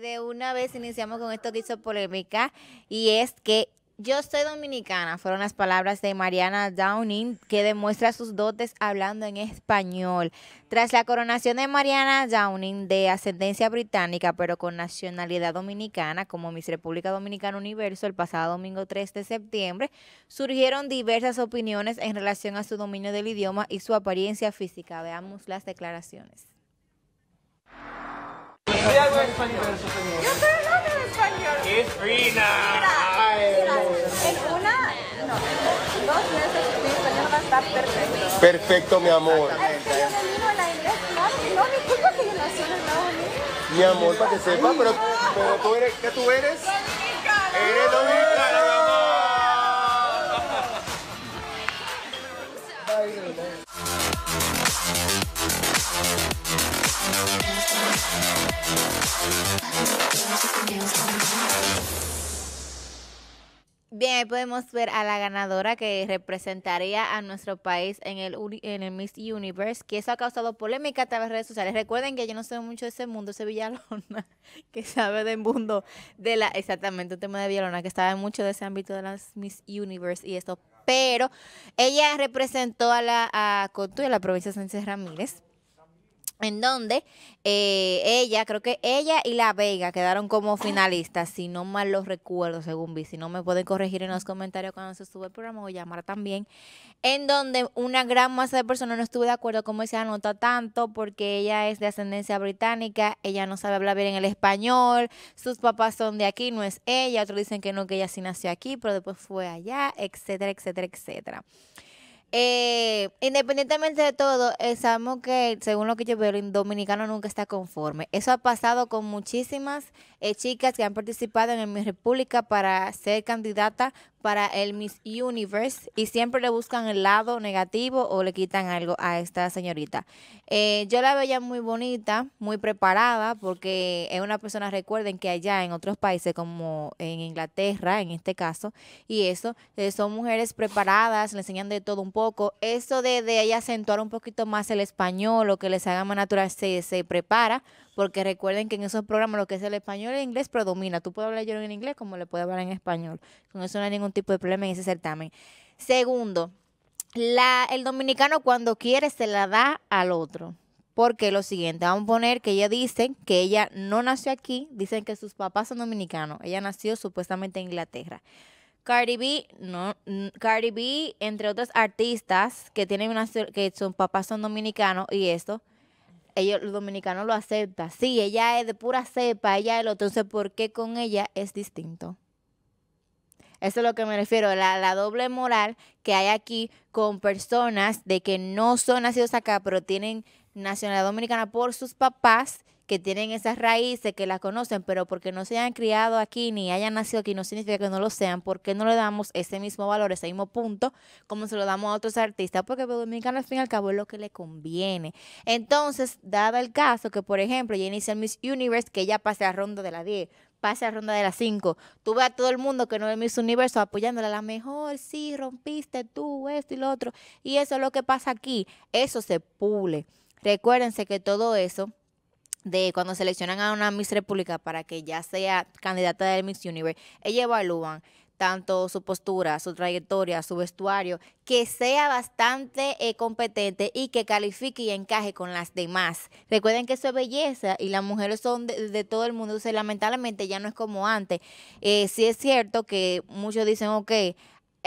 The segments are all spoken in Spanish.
de una vez iniciamos con esto que hizo polémica y es que yo soy dominicana, fueron las palabras de Mariana Downing, que demuestra sus dotes hablando en español. Tras la coronación de Mariana Downing, de ascendencia británica, pero con nacionalidad dominicana, como Miss República Dominicana Universo, el pasado domingo 3 de septiembre, surgieron diversas opiniones en relación a su dominio del idioma y su apariencia física. Veamos las declaraciones. Yo algo en español. Yo sé algo en español. Es Rina. En una, no, en dos meses mi español va a estar perfecto. Perfecto, mi amor. Es que yo me vivo en la inglés, no, no me culpa que yo nací en el lado mío. Mi amor, para que sepa, pero, ¿qué tú eres? Dominicana. Eres dominicana, mi amor. Bye, Bien, ahí podemos ver a la ganadora que representaría a nuestro país en el, Miss Universe, que eso ha causado polémica a través de redes sociales. Recuerden que yo no sé mucho de ese mundo, ese Villalona, que sabe del mundo de la, exactamente, un tema de Villalona, que estaba mucho de ese ámbito de las Miss Universe y esto. Pero ella representó a la a la provincia de Sánchez Ramírez en donde eh, ella, creo que ella y La Vega quedaron como finalistas, si no mal los recuerdo, según vi, si no me pueden corregir en los comentarios cuando se sube el programa a llamar también, en donde una gran masa de personas no estuvo de acuerdo cómo se anota tanto, porque ella es de ascendencia británica, ella no sabe hablar bien el español, sus papás son de aquí, no es ella, otros dicen que no, que ella sí nació aquí, pero después fue allá, etcétera, etcétera, etcétera. Eh, independientemente de todo, sabemos que, según lo que yo veo, el dominicano nunca está conforme. Eso ha pasado con muchísimas eh, chicas que han participado en Mi República para ser candidata para el Miss Universe y siempre le buscan el lado negativo o le quitan algo a esta señorita. Eh, yo la veía muy bonita, muy preparada, porque es una persona, recuerden que allá en otros países como en Inglaterra, en este caso, y eso, eh, son mujeres preparadas, le enseñan de todo un poco. Eso de, de ella acentuar un poquito más el español o que les haga más natural se, se prepara porque recuerden que en esos programas lo que es el español e inglés predomina. Tú puedes hablar yo en inglés como le puedes hablar en español. Con eso no hay ningún tipo de problema en ese certamen. Segundo, la, el dominicano cuando quiere se la da al otro. Porque lo siguiente, vamos a poner que ella dice que ella no nació aquí, dicen que sus papás son dominicanos, ella nació supuestamente en Inglaterra. Cardi B, no, Cardi B, entre otras artistas que tienen una, que sus papás son dominicanos y esto, el dominicano lo acepta Sí, ella es de pura cepa, ella es lo. Entonces, ¿por qué con ella es distinto? Eso es lo que me refiero, la, la, doble moral que hay aquí con personas de que no son nacidos acá, pero tienen nacionalidad dominicana por sus papás que tienen esas raíces, que las conocen, pero porque no se hayan criado aquí ni hayan nacido aquí, no significa que no lo sean, porque no le damos ese mismo valor, ese mismo punto, como se lo damos a otros artistas, porque el pues, dominicano al fin y al cabo es lo que le conviene. Entonces, dado el caso que, por ejemplo, ya inicia Miss Universe, que ya pase a ronda de la 10, pase a ronda de las 5. Tú ves a todo el mundo que no es Miss Universo apoyándola, la mejor, sí, rompiste tú, esto y lo otro. Y eso es lo que pasa aquí. Eso se pule. Recuérdense que todo eso de cuando seleccionan a una Miss República para que ya sea candidata del Miss Universe, ella evalúan tanto su postura, su trayectoria, su vestuario, que sea bastante eh, competente y que califique y encaje con las demás. Recuerden que eso es belleza y las mujeres son de, todo el mundo, lamentablemente ya no es como antes. Eh, sí es cierto que muchos dicen, ok,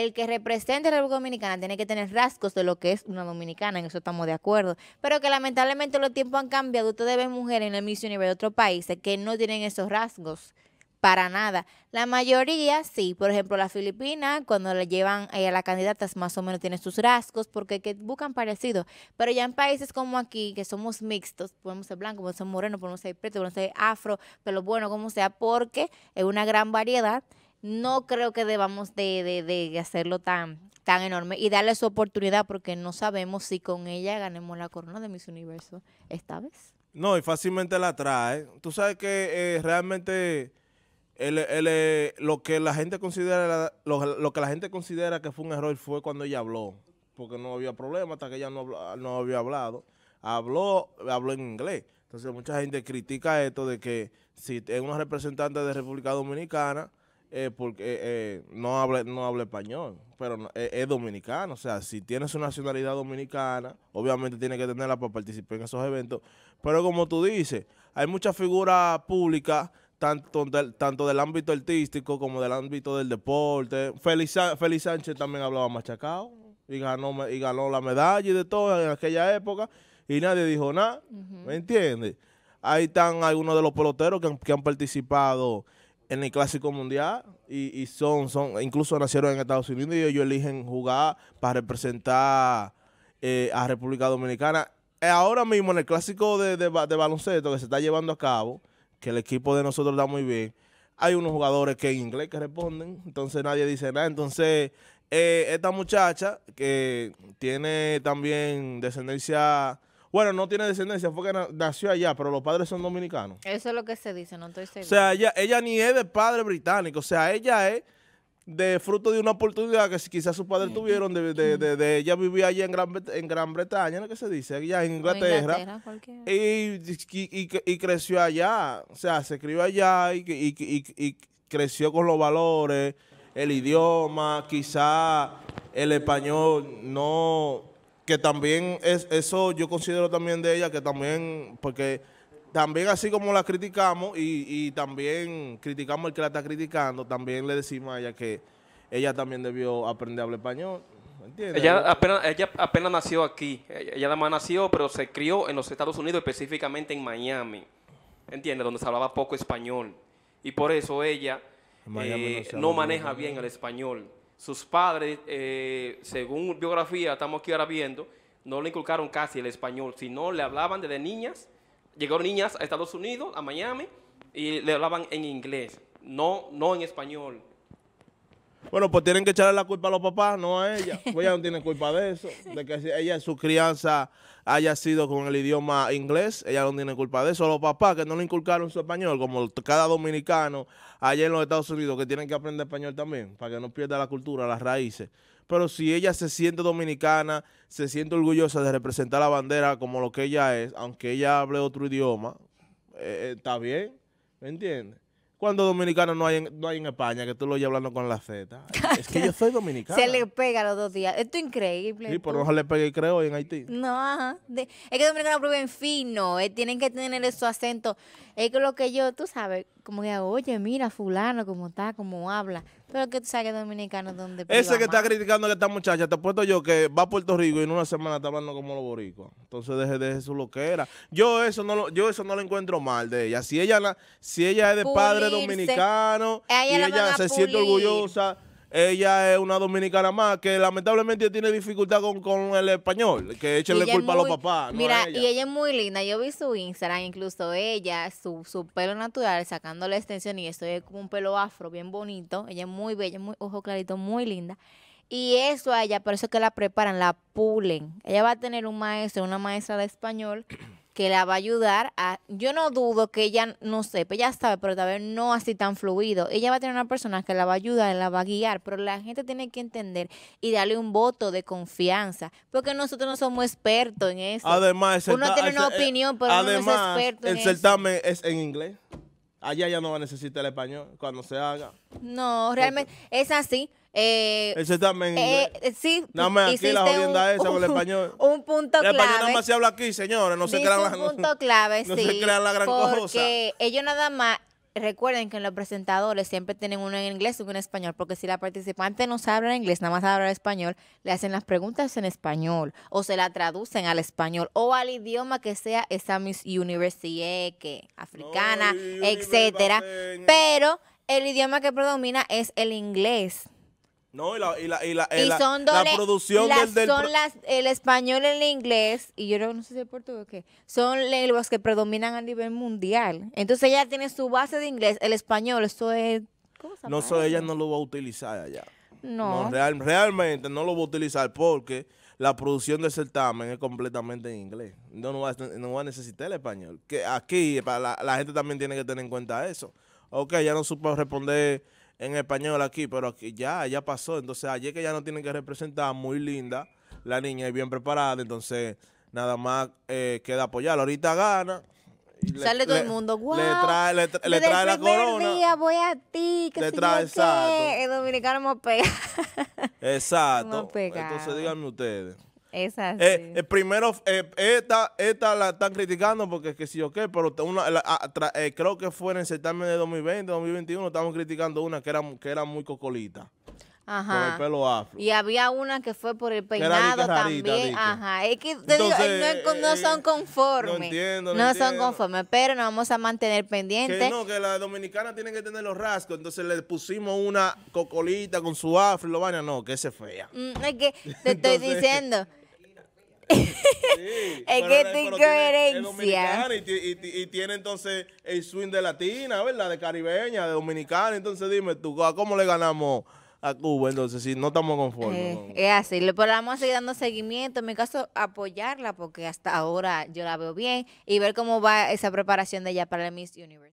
el que represente a la República Dominicana tiene que tener rasgos de lo que es una dominicana, en eso estamos de acuerdo. Pero que lamentablemente los tiempos han cambiado. Ustedes ven mujeres en el mismo nivel de otros países que no tienen esos rasgos para nada. La mayoría sí, por ejemplo, la Filipina, cuando le llevan eh, a las candidatas, más o menos tienen sus rasgos, porque que buscan parecido. Pero ya en países como aquí, que somos mixtos, podemos ser blancos, podemos ser morenos, podemos ser pretos, podemos ser afro, pero bueno, como sea, porque es una gran variedad no creo que debamos de, de, hacerlo tan, tan enorme y darle su oportunidad porque no sabemos si con ella ganemos la corona de Miss Universo esta vez. No, y fácilmente la trae. Tú sabes que eh, realmente el, eh, lo que la gente considera lo, que la gente considera que fue un error fue cuando ella habló, porque no había problema hasta que ella no, no había hablado. Habló, habló en inglés. Entonces mucha gente critica esto de que si es una representante de República Dominicana, eh, porque eh, eh, no, habla, no habla español, pero es dominicano. O sea, si tienes una nacionalidad dominicana, obviamente tiene que tenerla para participar en esos eventos. Pero como tú dices, hay muchas figuras públicas, tanto del, tanto del ámbito artístico como del ámbito del deporte. Félix, Sánchez también hablaba machacado y ganó, y ganó la medalla y de todo en aquella época y nadie dijo nada, ¿me entiendes? Ahí están algunos de los peloteros que han participado en el Clásico Mundial y, y, son, son, incluso nacieron en Estados Unidos y ellos eligen jugar para representar eh, a República Dominicana. Eh, ahora mismo en el Clásico de, baloncesto que se está llevando a cabo, que el equipo de nosotros da muy bien, hay unos jugadores que en inglés que responden, entonces nadie dice nada. Entonces, eh, esta muchacha que tiene también descendencia bueno, no tiene descendencia, fue que nació allá, pero los padres son dominicanos. Eso es lo que se dice, no estoy seguro. O sea, ella, ni es de padre británico, o sea, ella es de fruto de una oportunidad que quizás sus padres tuvieron de, ella vivía allá en Gran, en Gran Bretaña, ¿no? que se dice? en Inglaterra. y, creció allá, o sea, se crió allá y, creció con los valores, el idioma, quizá el español no que también es eso yo considero también de ella, que también, porque también así como la criticamos y, también criticamos el que la está criticando, también le decimos a ella que ella también debió aprender a hablar español. Ella apenas, nació aquí, ella nada nació, pero se crió en los Estados Unidos, específicamente en Miami, ¿entiendes? Donde se hablaba poco español. Y por eso ella eh, no maneja bien el español. Sus padres, eh, según biografía, estamos aquí ahora viendo, no le inculcaron casi el español, sino le hablaban desde niñas. Llegaron niñas a Estados Unidos, a Miami, y le hablaban en inglés, no, no en español. Bueno, pues tienen que echarle la culpa a los papás, no a ella. Pues ella no tiene culpa de eso. De que ella, en su crianza haya sido con el idioma inglés, ella no tiene culpa de eso. Los papás que no le inculcaron su español, como cada dominicano allá en los Estados Unidos, que tienen que aprender español también, para que no pierda la cultura, las raíces. Pero si ella se siente dominicana, se siente orgullosa de representar la bandera como lo que ella es, aunque ella hable otro idioma, eh, eh, está bien, ¿me entiendes? cuando dominicanos no hay, en, no hay en España, que tú lo oyes hablando con la Z. Es que yo soy dominicano. se le pega los dos días. Esto es increíble. Sí, por lo menos le pegue, creo, en Haití. No, ajá. es que dominicanos prueben fino. Eh, tienen que tener su acento. Es que lo que yo, tú sabes, como que, oye, mira, fulano, cómo está, cómo habla. Pero que tú sabes que dominicano donde Ese que está criticando a esta muchacha, te puesto yo que va a Puerto Rico y en una semana está hablando como los borico Entonces deje, deje su loquera. Yo eso no lo, yo eso no lo encuentro mal de ella. Si ella, si ella es de padre dominicano ella se siente orgullosa ella es una dominicana más que lamentablemente tiene dificultad con, el español, que echenle culpa a los papás. Mira, y ella es muy linda. Yo vi su Instagram, incluso ella, su, pelo natural, sacando la extensión y esto es como un pelo afro, bien bonito. Ella es muy bella, muy ojo clarito, muy linda. Y eso a ella, por eso que la preparan, la pulen. Ella va a tener un maestro, una maestra de español que la va a ayudar a... Yo no dudo que ella no sepa, pues ella sabe, pero tal vez no así tan fluido. Ella va a tener una persona que la va a ayudar, la va a guiar, pero la gente tiene que entender y darle un voto de confianza, porque nosotros no somos expertos en eso. Además, uno tiene una opinión, pero no es experto en el certamen es en inglés. Allá ya no va a necesitar el español cuando se haga. No, realmente es así. Eh, Ese también. Eh, eh, sí, Dame aquí la jodienda un, esa con el español. Un punto clave. El español nada más se habla aquí, señores. No se crean un punto clave, sí. No se crean la gran porque Porque ellos nada más recuerden que los presentadores siempre tienen uno en inglés y uno en español, porque si la participante no sabe hablar inglés, nada más habla español, le hacen las preguntas en español o se la traducen al español o al idioma que sea esa universidad que africana, etcétera. Pero el idioma que predomina es el inglés. No, y la, y la, son producción Son el español, el inglés, y yo no, sé si el portugués, o ¿qué? son lenguas que predominan a nivel mundial. Entonces ella tiene su base de inglés, el español, eso es... ¿cómo se no, ella no lo va a utilizar allá. No. realmente no lo va a utilizar porque la producción del certamen es completamente en inglés. No, no, va, a necesitar el español. Que aquí para la, la gente también tiene que tener en cuenta eso. Ok, ya no supo responder en español aquí, pero aquí ya, ya pasó. Entonces, ayer que ya no tienen que representar, muy linda la niña y bien preparada. Entonces, nada más eh, queda apoyarla. Ahorita gana. Sale todo el mundo, wow. Le trae, le trae, la corona. Día voy a ti, que le trae, exacto. El dominicano me pega. Exacto. Entonces, díganme ustedes. Eh, eh, primero, eh, esta, esta la están criticando porque que sí o qué, pero una, creo que fue en el certamen de 2020, 2021, estamos criticando una que era, que era muy cocolita. Ajá. Con el pelo afro. Y había una que fue por el peinado también. Ajá. Es que no, son eh, conformes. No entiendo, no, son conformes, pero nos vamos a mantener pendientes. Que no, que la dominicana tiene que tener los rasgos. Entonces le pusimos una cocolita con su afro lo baña. no, que se fea. Mm, es que te estoy diciendo. es que tu incoherencia. Y, tiene entonces el swing de latina, ¿verdad? De caribeña, de dominicana. Entonces dime tú, ¿cómo le ganamos a Cuba, entonces si no estamos conformes. Eh, es así, le podamos seguir dando seguimiento, en mi caso apoyarla porque hasta ahora yo la veo bien y ver cómo va esa preparación de ella para la Miss Universe.